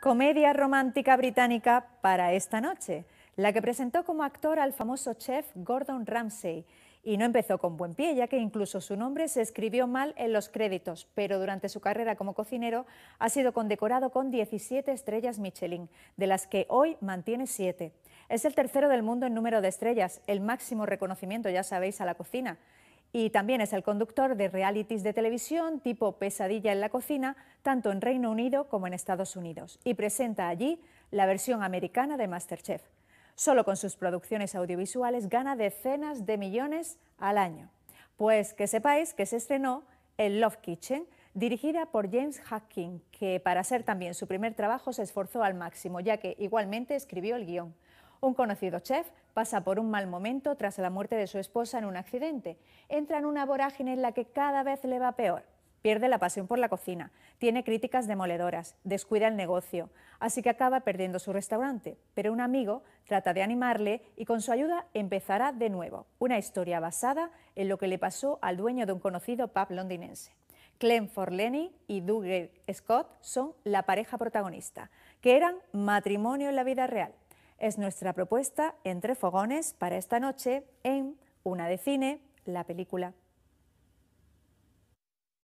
comedia romántica británica para esta noche, la que presentó como actor al famoso chef Gordon Ramsay. Y no empezó con buen pie, ya que incluso su nombre se escribió mal en los créditos, pero durante su carrera como cocinero ha sido condecorado con 17 estrellas Michelin, de las que hoy mantiene 7. Es el tercero del mundo en número de estrellas, el máximo reconocimiento, ya sabéis, a la cocina. Y también es el conductor de realities de televisión tipo Pesadilla en la cocina, tanto en Reino Unido como en Estados Unidos, y presenta allí la versión americana de Masterchef. Solo con sus producciones audiovisuales gana decenas de millones al año. Pues que sepáis que se estrenó el Love Kitchen, dirigida por James Hacking, que para ser también su primer trabajo se esforzó al máximo, ya que igualmente escribió el guión. Un conocido chef pasa por un mal momento tras la muerte de su esposa en un accidente. Entra en una vorágine en la que cada vez le va peor. Pierde la pasión por la cocina, tiene críticas demoledoras, descuida el negocio, así que acaba perdiendo su restaurante. Pero un amigo trata de animarle y con su ayuda empezará de nuevo. Una historia basada en lo que le pasó al dueño de un conocido pub londinense. Clem Forleni y Doug Scott son la pareja protagonista, que eran matrimonio en la vida real. Es nuestra propuesta entre fogones para esta noche en Una de Cine, la película.